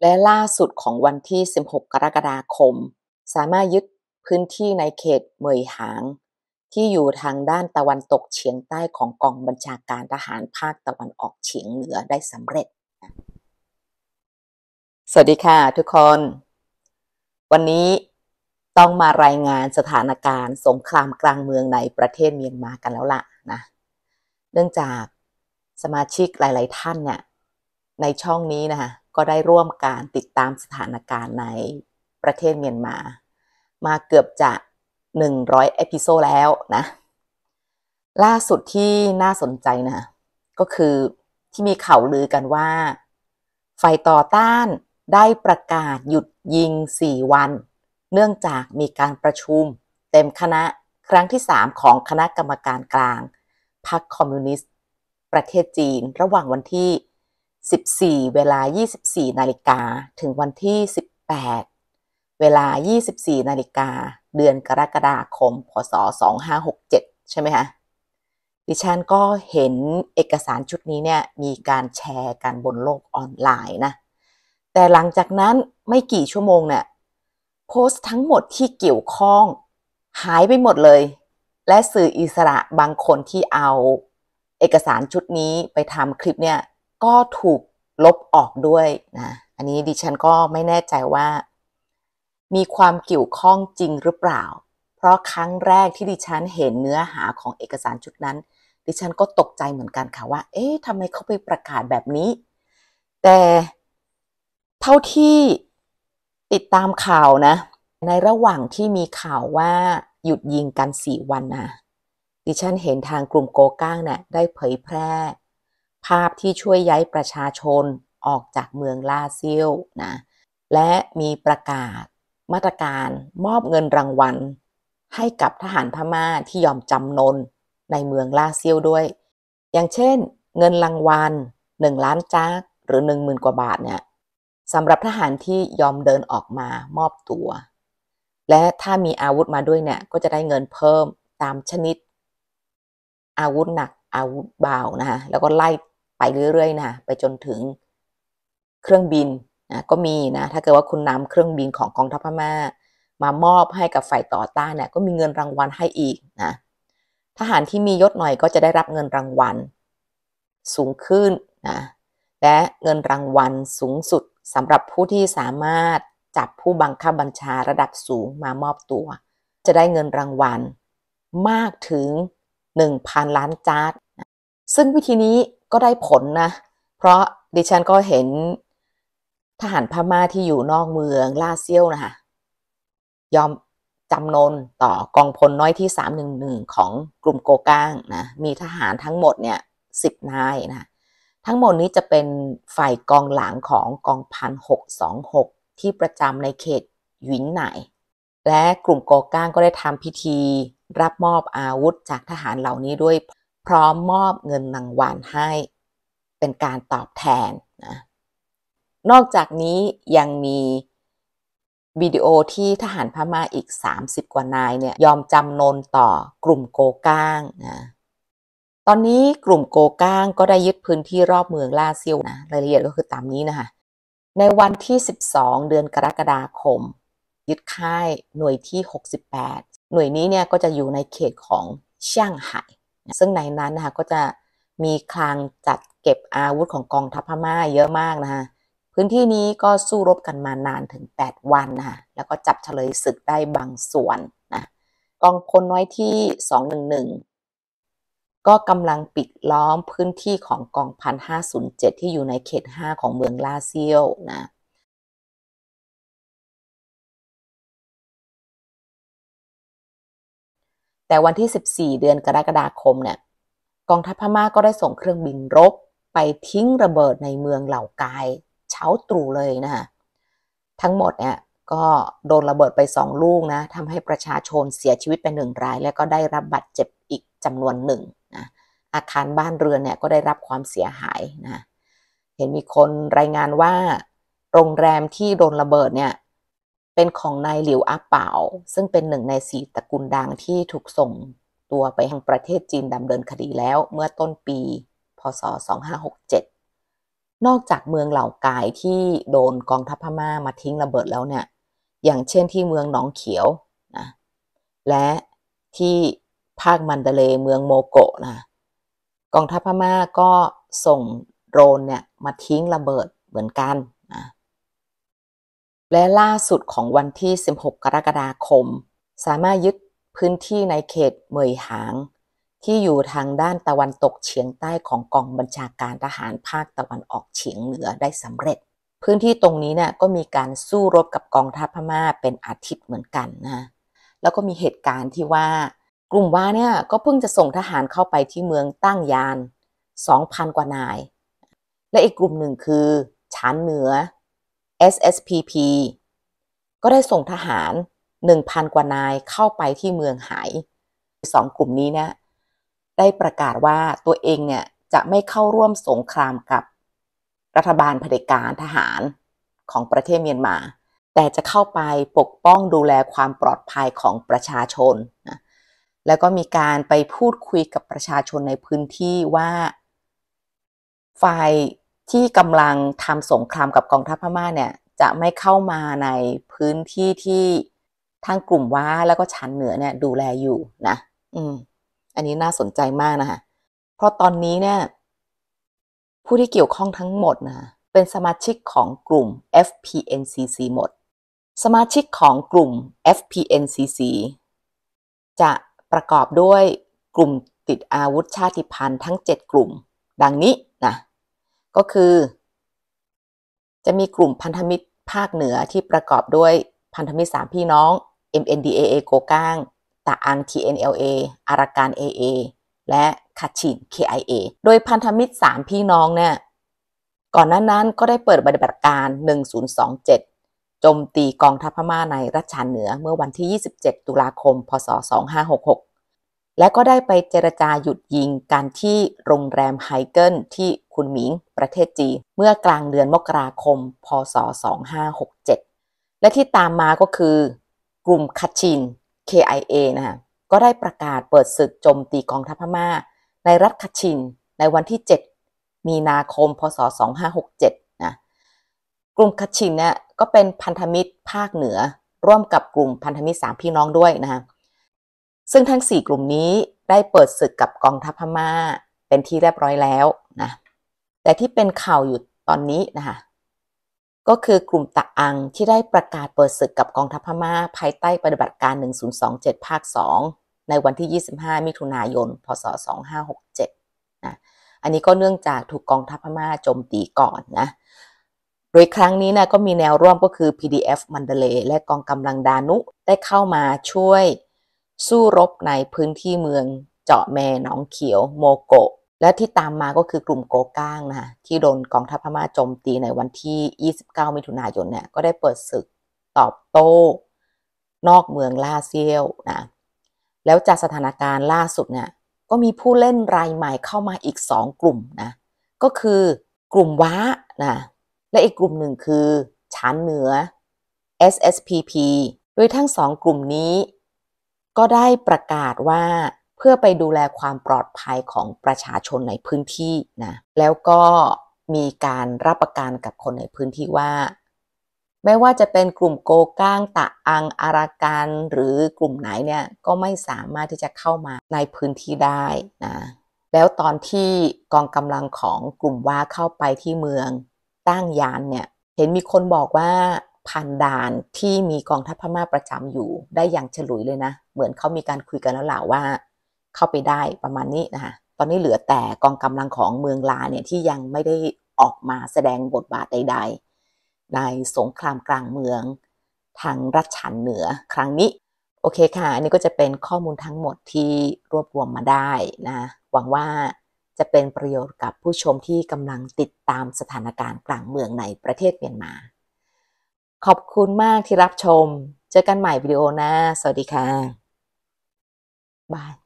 และล่าสุดของวันที่ 16 กรกฎาคม สามารถยึดพื้นที่ในเขตเมยหาง ที่อยู่ทางด้านตะวันตกเฉียงใต้ของกองบัญชาการทหารภาคตะวันออกเฉียงเหนือได้สำเร็จ สวัสดีค่ะทุกคน วันนี้ต้องมารายงานสถานการณ์ สงครามกลางเมืองในประเทศเมียนมากันแล้วละนะเนื่องจากสมาชิกหลาย ๆท่านเนี่ยในช่องนี้นะคะก็ได้ร่วมการติดตามสถานการณ์ในประเทศเมียนมา มาเกือบจะ 100 เอพิโซดแล้วนะ ล่าสุดที่น่าสนใจนะ ก็คือที่มีข่าวลือกันว่าฝ่ายต่อต้านได้ประกาศหยุดยิง 4 วัน เนื่องจากมีการประชุมเต็มคณะครั้งที่ 3 ของคณะกรรมการกลางพรรคคอมมิวนิสต์ประเทศจีนระหว่างวันที่14 เวลา 24 นาฬิกาถึงวันที่ 18 เวลา 24 นาฬิกา เดือนกรกฎาคมพศ2567 ใช่ไหมคะดิฉันก็เห็นเอกสารชุดนี้เนี่ย มีการแชร์กันบนโลกออนไลน์นะ แต่หลังจากนั้นไม่กี่ชั่วโมงเนี่ยโพสต์ทั้งหมดที่เกี่ยวข้องหายไปหมดเลย และสื่ออิสระบางคนที่เอาเอกสารชุดนี้ไปทำคลิปเนี่ยก็ถูกลบออกด้วยนะอันนี้ดิฉันก็ไม่แน่ใจว่า มีความเกี่ยวข้องจริงหรือเปล่า เพราะครั้งแรกที่ดิฉันเห็นเนื้อหาของเอกสารชุดนั้น ดิฉันก็ตกใจเหมือนกันค่ะว่าเอ๊ะทำไมเขาไปประกาศแบบนี้ แต่เท่าที่ติดตามข่าวนะ ในระหว่างที่มีข่าวว่าหยุดยิงกันสี่วันนะดิฉันเห็นทางกลุ่มโกก้างเนะ่ยได้เผยแพร่ภาพที่ช่วยย้ายประชาชนออกจากเมือง ลาซิลนะ และมีประกาศมาตรการมอบเงินรางวัล ให้กับทหารพม่าที่ยอมจำนนในเมือง ลาซิลด้วย อย่างเช่นเงินรางวัลหนึ่งล้านจากหรือหนึ่งหมื่นกว่าบาทเนี่ยสำหรับทหารที่ยอมเดินออกมามอบตัว และถ้ามีอาวุธมาด้วยเนี่ยก็จะได้เงินเพิ่มตามชนิด อาวุธหนักอาวุธเบานะฮะแล้วก็ไล่ไปเรื่อยๆ นะ ไปจนถึงเครื่องบินนะก็มีนะ ถ้าเกิดว่าคุณนำเครื่องบินของกองทัพพม่า มามอบให้กับฝ่ายต่อต้านเนี่ยก็มีเงินรางวัลให้อีกนะ ทหารที่มียศหน่อยก็จะได้รับเงินรางวัลสูงขึ้นนะ และเงินรางวัลสูงสุดสำหรับผู้ที่สามารถจับผู้บังคับบัญชาระดับสูงมามอบตัว จะได้เงินรางวัลมากถึง 1,000 ล้านจาร์ดซึ่งวิธีนี้ก็ได้ผลนะ เพราะดิฉันก็เห็นทหารพม่าที่อยู่นอกเมืองลาเซียวนะคะยอมจำนนต่อกองพลน้อยที่ 311 ของกลุ่มโกก้างนะ มีทหารทั้งหมดเนี่ยสิบนายนะทั้งหมดนี้จะเป็นฝ่ายกองหลังของกองพันหกสองหกที่ประจำในเขตหยินไหน และกลุ่มโกก้างก็ได้ทำพิธีรับมอบอาวุธจากทหารเหล่านี้ด้วยพร้อมมอบเงินรางวัลให้เป็นการตอบแทนนะ นอกจากนี้ยังมี วิดีโอที่ทหารพม่าอีก 30 กว่านายเนี่ยยอมจำนนต่อกลุ่มโกก้างนะ ตอนนี้กลุ่มโกก้างก็ได้ยึดพื้นที่รอบเมืองลาเซียวนะรายละเอียดก็คือตามนี้นะคะในวันที่ 12 เดือนกรกฎาคมยึดค่ายหน่วยที่ 68 หน่วยนี้เนี่ยก็จะอยู่ในเขตของเชียงไฮซึ่งในนั้นนะคะก็จะมีคลังจัดเก็บอาวุธของกองทัพพม่าเยอะมากนะคะพื้นที่นี้ก็สู้รบกันมานานถึง 8 วันนะคะแล้วก็จับเฉลยศึกได้บางส่วนนะกองพลน้อยที่ 211 ก็กำลังปิดล้อมพื้นที่ของกองพันห้าศูนย์เจ็ดที่อยู่ในเขต 5 ของเมืองลาเซียวนะแต่วันที่ 14 เดือนกรกฎาคมเนี่ยกองทัพพม่าก็ได้ส่งเครื่องบินรบไปทิ้งระเบิดในเมืองเหล่ากาย เช้าตรู่เลยนะคะทั้งหมดเนี่ยก็โดนระเบิดไปสองลูกนะทำให้ประชาชนเสียชีวิตไปหนึ่งราย และก็ได้รับบาดเจ็บอีกจำนวนหนึ่งนะอาคารบ้านเรือนเนี่ยก็ได้รับความเสียหายนะเห็นมีคนรายงานว่าโรงแรมที่โดนระเบิดเนี่ยเป็นของนายหลิวอาเปา ซึ่งเป็นหนึ่งในสี่ตระกูลดังที่ถูกส่งตัวไปทางประเทศจีนดำเนินคดีแล้วเมื่อต้นปี พศ 2567 นอกจากเมืองเหล่ากายที่โดนกองทัพพม่ามาทิ้งระเบิดแล้วเนี่ย อย่างเช่นที่เมืองหนองเขียวนะ และที่ภาคมันดะเล เมืองโมโกะนะ กองทัพพม่าก็ส่งโดรนเนี่ย มาทิ้งระเบิดเหมือนกันและล่าสุดของวันที่ 16 กรกฎาคม สามารถยึดพื้นที่ในเขตเมยหาง ที่อยู่ทางด้านตะวันตกเฉียงใต้ของกองบัญชาการทหารภาคตะวันออกเฉียงเหนือได้สำเร็จ พื้นที่ตรงนี้เนี่ยก็มีการสู้รบกับกองทัพพม่าเป็นอาทิตย์เหมือนกันนะแล้วก็มีเหตุการณ์ที่ว่า กลุ่มว่าเนี่ยก็เพิ่งจะส่งทหารเข้าไปที่เมืองตั้งยาน 2,000 กว่านาย และอีกกลุ่มหนึ่งคือชานเหนือ SSPP ก็ได้ส่งทหาร 1,000 กว่านายเข้าไปที่เมืองหายสองกลุ่มนี้เนี่ยได้ประกาศว่าตัวเองเนี่ยจะไม่เข้าร่วมสงครามกับรัฐบาลเผด็จการทหารของประเทศเมียนมา แต่จะเข้าไปปกป้องดูแลความปลอดภัยของประชาชนนะแล้วก็มีการไปพูดคุยกับประชาชนในพื้นที่ว่าฝ่ายที่กำลังทำสงครามกับกองทัพพม่าเนี่ย จะไม่เข้ามาในพื้นที่ที่ทางกลุ่มว้าแล้วก็ชั้นเหนือเนี่ย ดูแลอยู่นะอืม อันนี้น่าสนใจมากนะคะเพราะตอนนี้เนี่ย ผู้ที่เกี่ยวข้องทั้งหมดนะเป็นสมาชิกของกลุ่ม FPNCC หมด สมาชิกของกลุ่ม FPNCC จะประกอบด้วยกลุ่มติดอาวุธชาติพันธุ์ทั้ง7กลุ่ม ดังนี้นะก็คือ จะมีกลุ่มพันธมิตรภาคเหนือที่ประกอบด้วยพันธมิตรสามพี่น้อง MNDAA โกก้างตาอัง TNLA อาราการ AA และคัดชิน KIA โดยพันธมิตรสามพี่น้องเนี่ย ก่อนหน้านั้นก็ได้เปิดปฏิบัติการ 1027 โจมตีกองทัพพม่าในรัชชานเหนือเมื่อวันที่ 27 ตุลาคม พศ 2566และก็ได้ไปเจรจาหยุดยิงกันที่โรงแรมไฮเกิล ที่คุณหมิงประเทศจีนเมื่อกลางเดือนมกราคม พศ 2567 และที่ตามมาก็คือกลุ่มคาชิน KIA นะคะก็ได้ประกาศเปิดศึกโจมตีกองทัพพม่า ในรัฐคาชินในวันที่ 7 มีนาคมพศ 2567 นะกลุ่มคาชินเนี่ย ก็เป็นพันธมิตรภาคเหนือ ร่วมกับกลุ่มพันธมิตรสามพี่น้องด้วยนะคะซึ่งทั้ง 4 กลุ่มนี้ได้เปิดศึกกับกองทัพพม่าเป็นที่เรียบร้อยแล้วนะแต่ที่เป็นข่าวอยู่ตอนนี้นะคะก็คือกลุ่มตะอังที่ได้ประกาศเปิดศึกกับกองทัพพม่าภายใต้ปฏิบัติการ 1027ภาค2ในวันที่ 25 มิถุนายน พศ 2567 นะอันนี้ก็เนื่องจากถูกกองทัพพม่าโจมตีก่อนนะโดยครั้งนี้นะก็มีแนวร่วมก็คือ PDF มันเดเล และกองกำลังดานุได้เข้ามาช่วยสู้รบในพื้นที่เมืองเจาะแมหนองเขียวโมโกะและที่ตามมาก็คือกลุ่มโกก้างนะที่โดนกองทัพพม่าโจมตีในวันที่ 29 มิถุนายนเนี่ย ก็ได้เปิดศึกตอบโต้ นอกเมืองลาเซียวนะ แล้วจากสถานการณ์ล่าสุดเนี่ยก็มีผู้เล่นรายใหม่เข้ามาอีก 2 กลุ่มนะ ก็คือกลุ่มว้านะและอีกกลุ่มหนึ่งคือชานเหนือ SSPP โดยทั้งสองกลุ่มนี้ก็ได้ประกาศว่าเพื่อไปดูแลความปลอดภัยของประชาชนในพื้นที่นะแล้วก็มีการรับประกันกับคนในพื้นที่ว่า ไม่ว่าจะเป็นกลุ่มโกก้างตะอังอาราการหรือกลุ่มไหนเนี่ย ก็ไม่สามารถที่จะเข้ามาในพื้นที่ได้นะแล้วตอนที่กองกำลังของกลุ่มว่าเข้าไปที่เมืองตั้งยานเนี่ย เห็นมีคนบอกว่าผ่านด่านที่มีกองทัพพม่าประจำอยู่ ได้อย่างฉลุยเลยนะเหมือนเขามีการคุยกันแล้วล่ะว่า เข้าไปได้ประมาณนี้นะคะตอนนี้เหลือแต่กองกำลังของเมืองลาเนี่ยที่ยังไม่ได้ออกมาแสดงบทบาทใด ๆ ในสงครามกลางเมืองทางรัชฉันเหนือครั้งนี้ โอเคค่ะ อันนี้ก็จะเป็นข้อมูลทั้งหมดที่รวบรวมมาได้นะหวังว่าจะเป็นประโยชน์กับผู้ชมที่กำลังติดตามสถานการณ์กลางเมืองในประเทศเมียนมาขอบคุณมากที่รับชม เจอกันใหม่วิดีโอหน้า สวัสดีค่ะบาย